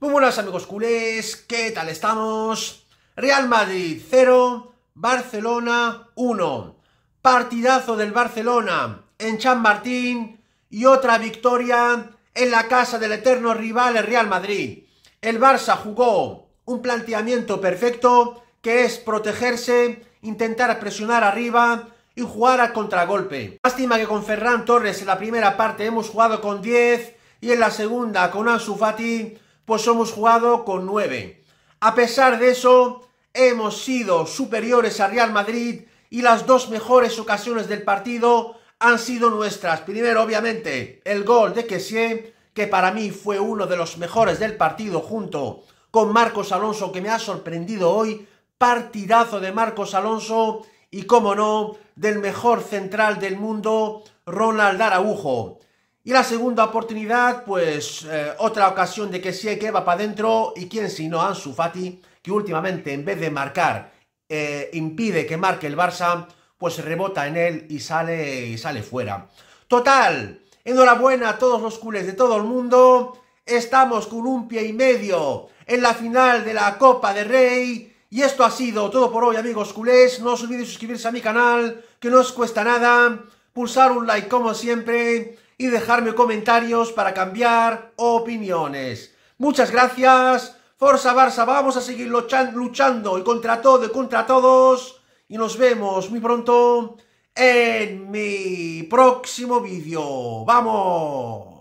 Muy buenas amigos culés, ¿qué tal estamos? Real Madrid 0, Barcelona 1. Partidazo del Barcelona en champ Martín y otra victoria en la casa del eterno rival el Real Madrid. El Barça jugó un planteamiento perfecto que es protegerse, intentar presionar arriba, y jugar a contragolpe. Lástima que con Ferran Torres en la primera parte hemos jugado con 10 y en la segunda con Ansu Fati pues hemos jugado con 9. A pesar de eso, hemos sido superiores a Real Madrid y las dos mejores ocasiones del partido han sido nuestras. Primero, obviamente, el gol de Kessie, que para mí fue uno de los mejores del partido junto con Marcos Alonso, que me ha sorprendido hoy. Partidazo de Marcos Alonso y, como no, del mejor central del mundo, Ronald Araujo. Y la segunda oportunidad, pues eh, otra ocasión de que sí que va para adentro y quién si no, Ansu Fati, que últimamente en vez de marcar, eh, impide que marque el Barça, pues rebota en él y sale, sale fuera. Total, enhorabuena a todos los culés de todo el mundo. Estamos con un pie y medio en la final de la Copa de Rey y esto ha sido todo por hoy, amigos culés. No os olvidéis suscribirse a mi canal, que no os cuesta nada. Pulsar un like como siempre y dejarme comentarios para cambiar opiniones. Muchas gracias. Forza Barça, vamos a seguir luchando y contra todo y contra todos. Y nos vemos muy pronto en mi próximo vídeo. ¡Vamos!